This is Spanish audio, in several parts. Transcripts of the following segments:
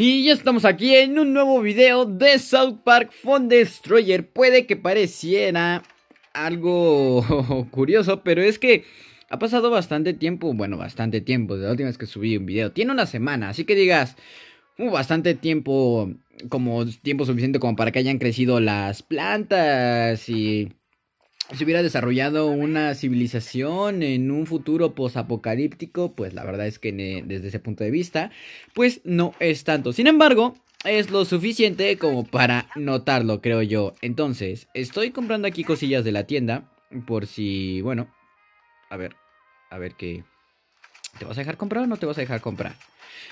Y ya estamos aquí en un nuevo video de South Park Fun Destroyer. Puede que pareciera algo curioso, pero es que ha pasado bastante tiempo, bueno, bastante tiempo, de la última vez que subí un video. Tiene una semana, así que digas, uh, bastante tiempo, como tiempo suficiente como para que hayan crecido las plantas y si hubiera desarrollado una civilización en un futuro posapocalíptico, pues la verdad es que desde ese punto de vista, pues no es tanto. Sin embargo, es lo suficiente como para notarlo, creo yo. Entonces, estoy comprando aquí cosillas de la tienda, por si, bueno, a ver, a ver qué... ¿Te vas a dejar comprar o no te vas a dejar comprar?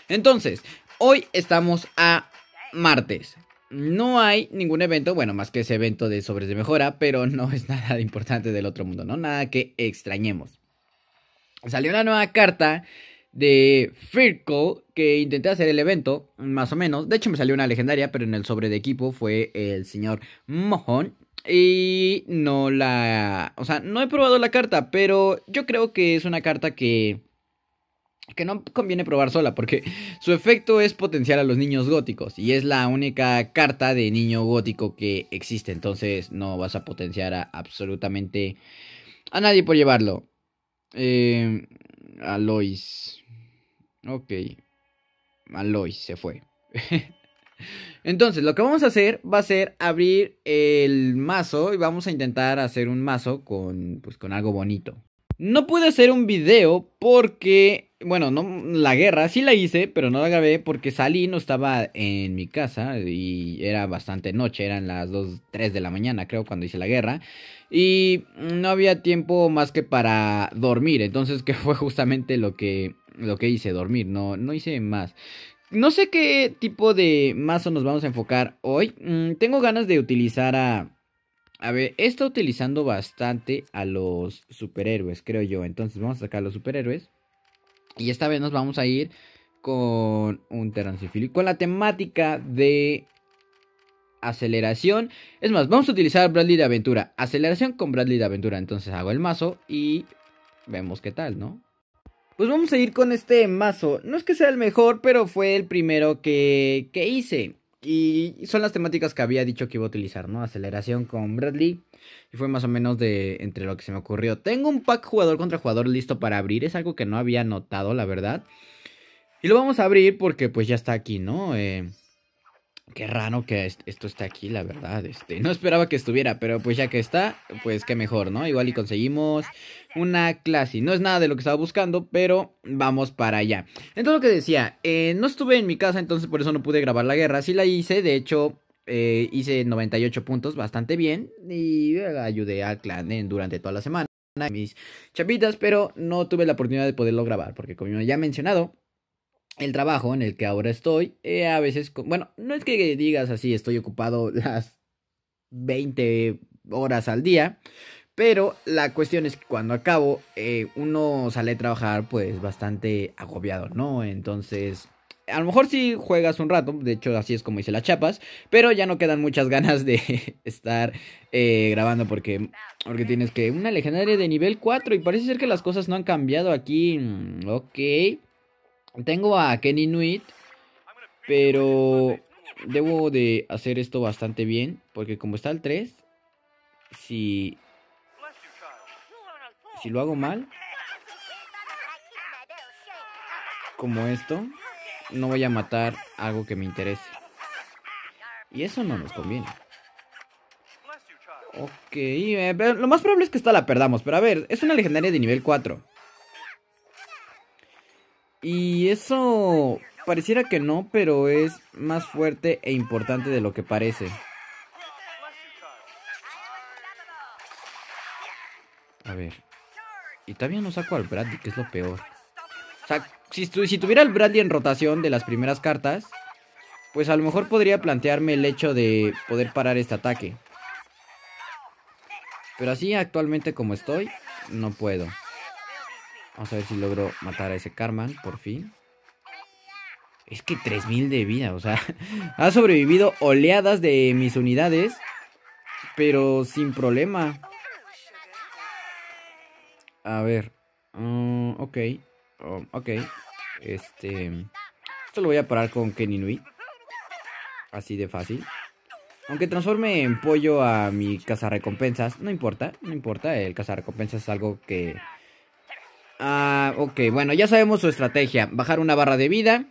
Entonces, hoy estamos a martes no hay ningún evento, bueno, más que ese evento de sobres de mejora, pero no es nada importante del otro mundo, ¿no? Nada que extrañemos. Salió una nueva carta de Firko que intenté hacer el evento, más o menos. De hecho, me salió una legendaria, pero en el sobre de equipo fue el señor Mojón. Y no la... O sea, no he probado la carta, pero yo creo que es una carta que que no conviene probar sola porque su efecto es potenciar a los niños góticos y es la única carta de niño gótico que existe, entonces no vas a potenciar a absolutamente a nadie por llevarlo. Eh, Alois. Ok. Alois se fue. entonces, lo que vamos a hacer va a ser abrir el mazo y vamos a intentar hacer un mazo con, pues, con algo bonito. No pude hacer un video porque, bueno, no, la guerra sí la hice, pero no la grabé porque salí, no estaba en mi casa y era bastante noche, eran las 2, 3 de la mañana creo cuando hice la guerra y no había tiempo más que para dormir, entonces que fue justamente lo que, lo que hice, dormir, no, no hice más. No sé qué tipo de mazo nos vamos a enfocar hoy, mm, tengo ganas de utilizar a a ver, está utilizando bastante a los superhéroes, creo yo. Entonces vamos a sacar a los superhéroes. Y esta vez nos vamos a ir con un y Con la temática de aceleración. Es más, vamos a utilizar Bradley de aventura. Aceleración con Bradley de aventura. Entonces hago el mazo y vemos qué tal, ¿no? Pues vamos a ir con este mazo. No es que sea el mejor, pero fue el primero que, que hice. Y son las temáticas que había dicho que iba a utilizar, ¿no? Aceleración con Bradley. Y fue más o menos de entre lo que se me ocurrió. Tengo un pack jugador contra jugador listo para abrir. Es algo que no había notado, la verdad. Y lo vamos a abrir porque pues ya está aquí, ¿no? Eh, Qué raro que esto esté aquí, la verdad. Este, no esperaba que estuviera, pero pues ya que está, pues qué mejor, ¿no? Igual y conseguimos una clase. No es nada de lo que estaba buscando, pero vamos para allá. Entonces lo que decía, eh, no estuve en mi casa, entonces por eso no pude grabar la guerra. Sí la hice, de hecho, eh, hice 98 puntos, bastante bien. Y eh, ayudé al clan durante toda la semana, mis chapitas, pero no tuve la oportunidad de poderlo grabar, porque como ya he mencionado el trabajo en el que ahora estoy, eh, a veces, bueno, no es que digas así, estoy ocupado las 20 horas al día, pero la cuestión es que cuando acabo, eh, uno sale a trabajar pues bastante agobiado, ¿no? Entonces, a lo mejor si juegas un rato, de hecho así es como hice las chapas, pero ya no quedan muchas ganas de estar eh, grabando porque, porque tienes que una legendaria de nivel 4 y parece ser que las cosas no han cambiado aquí. Mm, ok. Tengo a Kenny pero debo de hacer esto bastante bien, porque como está el 3, si, si lo hago mal, como esto, no voy a matar algo que me interese. Y eso no nos conviene. Ok, eh, lo más probable es que esta la perdamos, pero a ver, es una legendaria de nivel 4. Y y eso pareciera que no, pero es más fuerte e importante de lo que parece. A ver. Y todavía no saco al Bradley, que es lo peor. O sea, si, si tuviera al Bradley en rotación de las primeras cartas, pues a lo mejor podría plantearme el hecho de poder parar este ataque. Pero así actualmente como estoy, no puedo. Vamos a ver si logro matar a ese Carman, por fin. Es que 3000 de vida, o sea, ha sobrevivido oleadas de mis unidades, pero sin problema. A ver, mm, ok, oh, ok, este, esto lo voy a parar con Keninui, así de fácil. Aunque transforme en pollo a mi cazarrecompensas, no importa, no importa, el cazarrecompensas es algo que Ah, ok, bueno, ya sabemos su estrategia. Bajar una barra de vida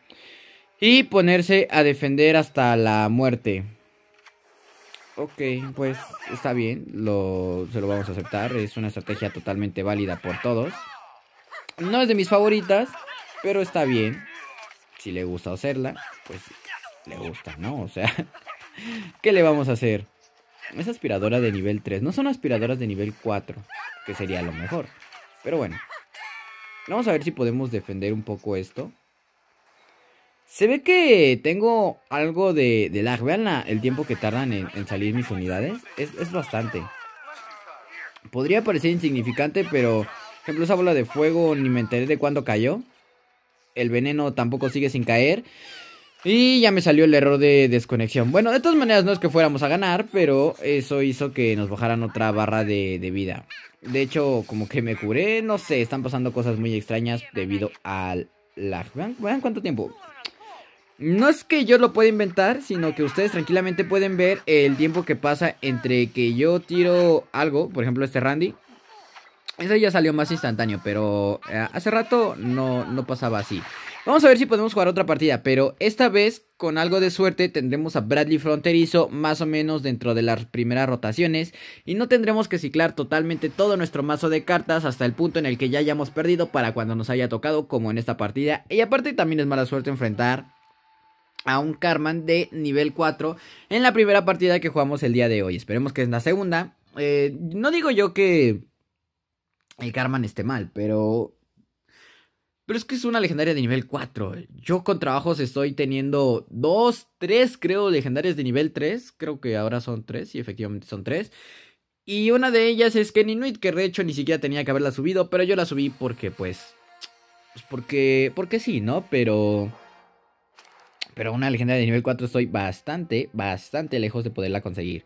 y ponerse a defender hasta la muerte. Ok, pues está bien, lo, se lo vamos a aceptar. Es una estrategia totalmente válida por todos. No es de mis favoritas, pero está bien. Si le gusta hacerla, pues le gusta, ¿no? O sea, ¿qué le vamos a hacer? Es aspiradora de nivel 3, no son aspiradoras de nivel 4, que sería lo mejor. Pero bueno, Vamos a ver si podemos defender un poco esto. Se ve que tengo algo de, de lag. Vean el tiempo que tardan en, salir mis unidades. Es, es, bastante. Podría parecer insignificante, pero... Por ejemplo, esa bola de fuego ni me enteré de cuándo cayó. El veneno tampoco sigue sin caer. Y ya me salió el error de desconexión. Bueno, de todas maneras no es que fuéramos a ganar, pero eso hizo que nos bajaran otra barra de, de vida. De hecho, como que me curé, no sé, están pasando cosas muy extrañas debido al lag. ¿Vean, cuánto tiempo. No es que yo lo pueda inventar, sino que ustedes tranquilamente pueden ver el tiempo que pasa entre que yo tiro algo, por ejemplo este Randy. Ese ya salió más instantáneo, pero eh, hace rato no, no pasaba así. Vamos a ver si podemos jugar otra partida, pero esta vez con algo de suerte tendremos a Bradley Fronterizo más o menos dentro de las primeras rotaciones y no tendremos que ciclar totalmente todo nuestro mazo de cartas hasta el punto en el que ya hayamos perdido para cuando nos haya tocado como en esta partida. Y aparte también es mala suerte enfrentar a un Carman de nivel 4 en la primera partida que jugamos el día de hoy. Esperemos que es la segunda. Eh, no digo yo que el Carman esté mal, pero pero es que es una legendaria de nivel 4. Yo con trabajos estoy teniendo 2, 3 creo legendarias de nivel 3. Creo que ahora son 3 y efectivamente son 3. Y una de ellas es que Ninuit que de ni siquiera tenía que haberla subido, pero yo la subí porque pues... Pues porque, porque sí, ¿no? Pero... Pero una legendaria de nivel 4 estoy bastante, bastante lejos de poderla conseguir.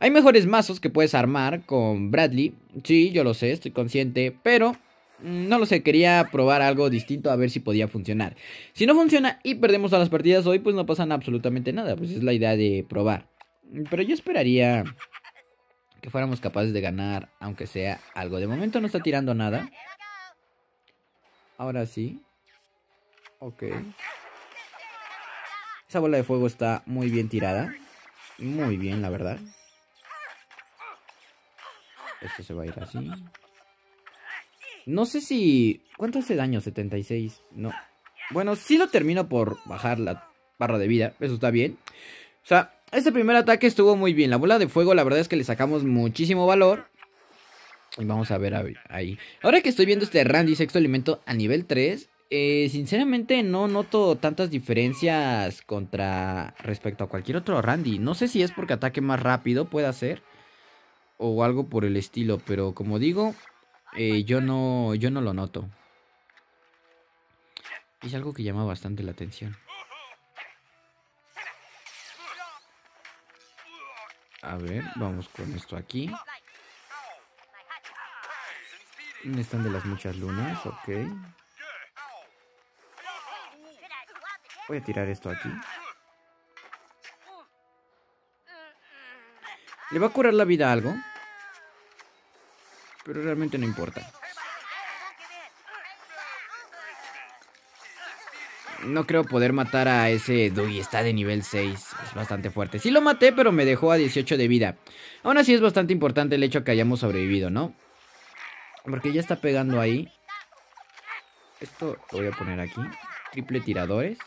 Hay mejores mazos que puedes armar con Bradley. Sí, yo lo sé, estoy consciente, pero no lo sé, quería probar algo distinto a ver si podía funcionar. Si no funciona y perdemos a las partidas hoy, pues no pasa absolutamente nada, pues es la idea de probar. Pero yo esperaría que fuéramos capaces de ganar, aunque sea algo. De momento no está tirando nada. Ahora sí. Ok. Esa bola de fuego está muy bien tirada. Muy bien, la verdad. Esto se va a ir así. No sé si... ¿Cuánto hace daño? 76. No. Bueno, sí lo termino por bajar la barra de vida. Eso está bien. O sea, este primer ataque estuvo muy bien. La bola de fuego, la verdad es que le sacamos muchísimo valor. Y vamos a ver ahí. Ahora que estoy viendo este Randy sexto Alimento a nivel 3, eh, sinceramente no noto tantas diferencias contra respecto a cualquier otro Randy. No sé si es porque ataque más rápido puede ser o algo por el estilo, pero como digo, eh, yo, no, yo no lo noto. Es algo que llama bastante la atención. A ver, vamos con esto aquí. Están de las muchas lunas, ok. Voy a tirar esto aquí. ¿Le va a curar la vida algo? pero realmente no importa. No creo poder matar a ese Dewey, está de nivel 6, es bastante fuerte. Sí lo maté, pero me dejó a 18 de vida. Aún así es bastante importante el hecho que hayamos sobrevivido, ¿no? Porque ya está pegando ahí. Esto lo voy a poner aquí. Triple tiradores.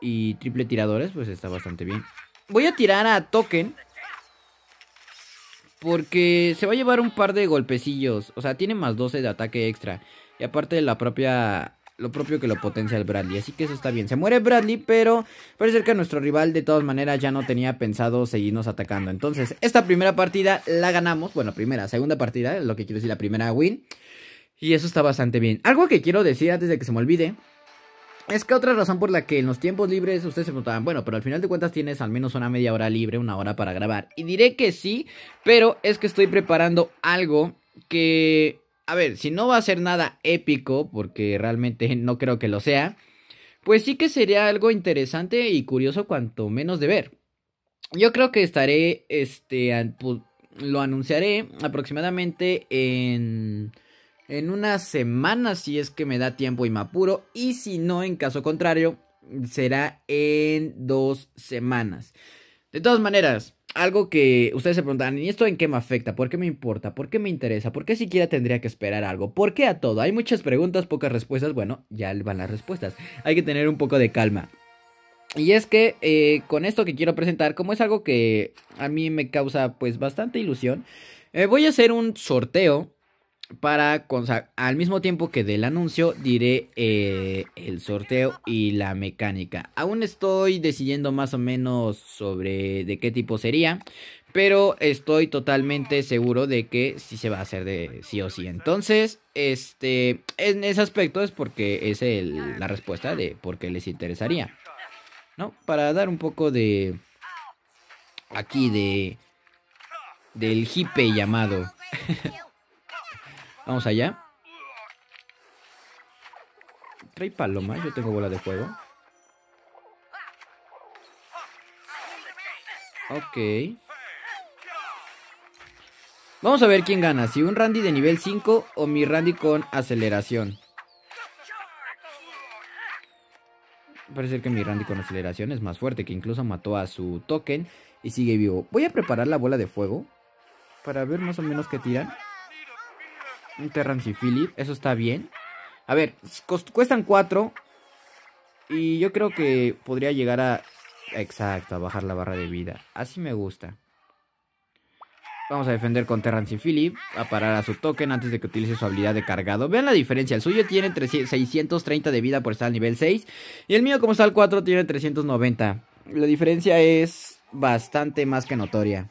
Y triple tiradores, pues está bastante bien. Voy a tirar a Token. Porque se va a llevar un par de golpecillos. O sea, tiene más 12 de ataque extra. Y aparte de la propia. Lo propio que lo potencia el Bradley. Así que eso está bien. Se muere Bradley, pero parece que nuestro rival de todas maneras ya no tenía pensado seguirnos atacando. Entonces, esta primera partida la ganamos. Bueno, primera, segunda partida, lo que quiero decir, la primera win. Y eso está bastante bien. Algo que quiero decir antes de que se me olvide es que otra razón por la que en los tiempos libres ustedes se preguntaban, bueno, pero al final de cuentas tienes al menos una media hora libre, una hora para grabar. Y diré que sí, pero es que estoy preparando algo que, a ver, si no va a ser nada épico, porque realmente no creo que lo sea, pues sí que sería algo interesante y curioso cuanto menos de ver. Yo creo que estaré, este, lo anunciaré aproximadamente en en una semana si es que me da tiempo y me apuro. Y si no, en caso contrario, será en dos semanas. De todas maneras, algo que ustedes se preguntan, ¿y esto en qué me afecta? ¿Por qué me importa? ¿Por qué me interesa? ¿Por qué siquiera tendría que esperar algo? ¿Por qué a todo? Hay muchas preguntas, pocas respuestas. Bueno, ya van las respuestas. Hay que tener un poco de calma. Y es que eh, con esto que quiero presentar, como es algo que a mí me causa pues bastante ilusión, eh, voy a hacer un sorteo para al mismo tiempo que del anuncio diré eh, el sorteo y la mecánica. Aún estoy decidiendo más o menos sobre de qué tipo sería, pero estoy totalmente seguro de que sí se va a hacer de sí o sí. Entonces, este, en ese aspecto es porque es la respuesta de por qué les interesaría. ¿No? Para dar un poco de aquí de del hipe llamado Vamos allá. Trae paloma, yo tengo bola de fuego. Ok. Vamos a ver quién gana, si un Randy de nivel 5 o mi Randy con aceleración. Parece que mi Randy con aceleración es más fuerte, que incluso mató a su token y sigue vivo. Voy a preparar la bola de fuego para ver más o menos qué tiran. Un Terrance y Philip. Eso está bien. A ver, cuestan 4. Y yo creo que podría llegar a... Exacto, a bajar la barra de vida. Así me gusta. Vamos a defender con Terrance Philip. A parar a su token antes de que utilice su habilidad de cargado. Vean la diferencia. El suyo tiene 630 de vida por estar al nivel 6. Y el mío, como está al 4, tiene 390. La diferencia es bastante más que notoria.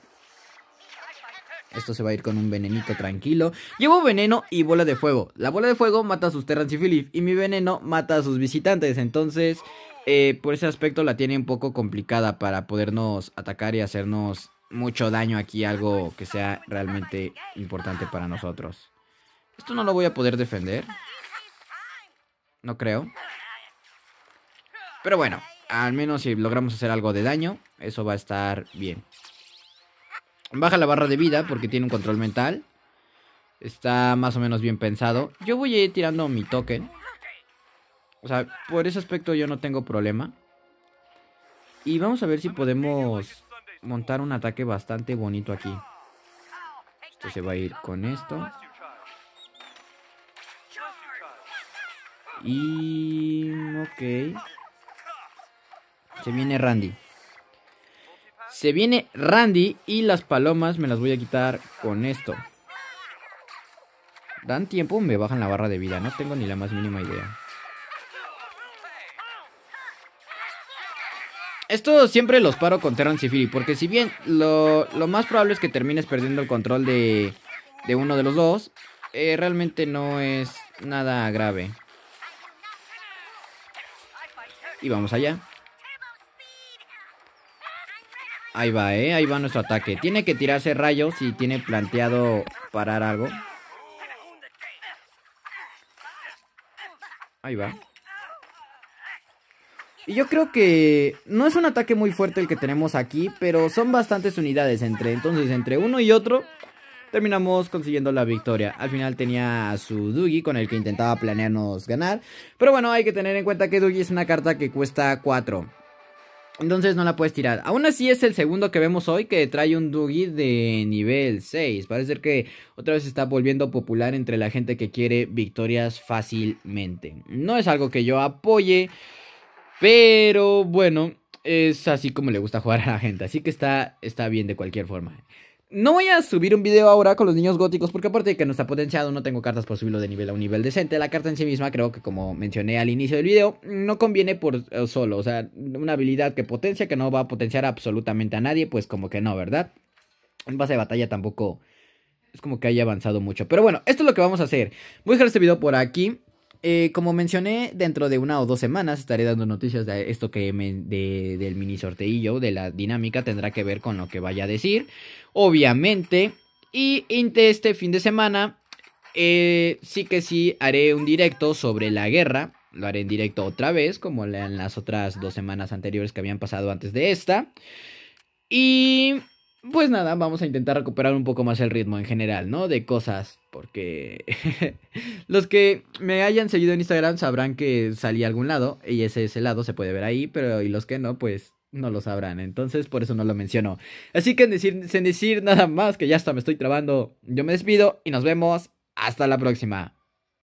Esto se va a ir con un venenito tranquilo. Llevo veneno y bola de fuego. La bola de fuego mata a sus Terrans y Philip. Y mi veneno mata a sus visitantes. Entonces, eh, por ese aspecto la tiene un poco complicada para podernos atacar y hacernos mucho daño aquí. Algo que sea realmente importante para nosotros. Esto no lo voy a poder defender. No creo. Pero bueno, al menos si logramos hacer algo de daño, eso va a estar bien. Baja la barra de vida porque tiene un control mental. Está más o menos bien pensado. Yo voy a ir tirando mi token. O sea, por ese aspecto yo no tengo problema. Y vamos a ver si podemos montar un ataque bastante bonito aquí. Esto se va a ir con esto. Y... Ok. Se viene Randy. Se viene Randy y las palomas me las voy a quitar con esto. Dan tiempo, me bajan la barra de vida. No tengo ni la más mínima idea. Esto siempre los paro con Terran y Porque si bien lo, más probable es que termines perdiendo el control de, de uno de los dos. Eh, realmente no es nada grave. Y vamos allá. Ahí va, eh. Ahí va nuestro ataque. Tiene que tirarse rayos y tiene planteado parar algo. Ahí va. Y yo creo que no es un ataque muy fuerte el que tenemos aquí, pero son bastantes unidades entre entonces entre uno y otro terminamos consiguiendo la victoria. Al final tenía a su Dugi con el que intentaba planearnos ganar, pero bueno, hay que tener en cuenta que Dugi es una carta que cuesta 4. Entonces no la puedes tirar. Aún así es el segundo que vemos hoy que trae un Dugi de nivel 6. Parece ser que otra vez está volviendo popular entre la gente que quiere victorias fácilmente. No es algo que yo apoye, pero bueno, es así como le gusta jugar a la gente. Así que está, está bien de cualquier forma. No voy a subir un video ahora con los niños góticos porque aparte de que no está potenciado, no tengo cartas por subirlo de nivel a un nivel decente. La carta en sí misma creo que como mencioné al inicio del video, no conviene por eh, solo. O sea, una habilidad que potencia, que no va a potenciar absolutamente a nadie, pues como que no, ¿verdad? En base de batalla tampoco es como que haya avanzado mucho. Pero bueno, esto es lo que vamos a hacer. Voy a dejar este video por aquí. Eh, como mencioné, dentro de una o dos semanas estaré dando noticias de esto que me, del mini sorteillo, de la dinámica, tendrá que ver con lo que vaya a decir, obviamente. Y este fin de semana, eh, sí que sí, haré un directo sobre la guerra. Lo haré en directo otra vez, como en las otras dos semanas anteriores que habían pasado antes de esta. Y pues nada, vamos a intentar recuperar un poco más el ritmo en general, ¿no? De cosas, porque los que me hayan seguido en Instagram sabrán que salí a algún lado y ese, ese lado se puede ver ahí, pero y los que no, pues no lo sabrán, entonces por eso no lo menciono. Así que sin decir nada más, que ya está, me estoy trabando, yo me despido y nos vemos hasta la próxima.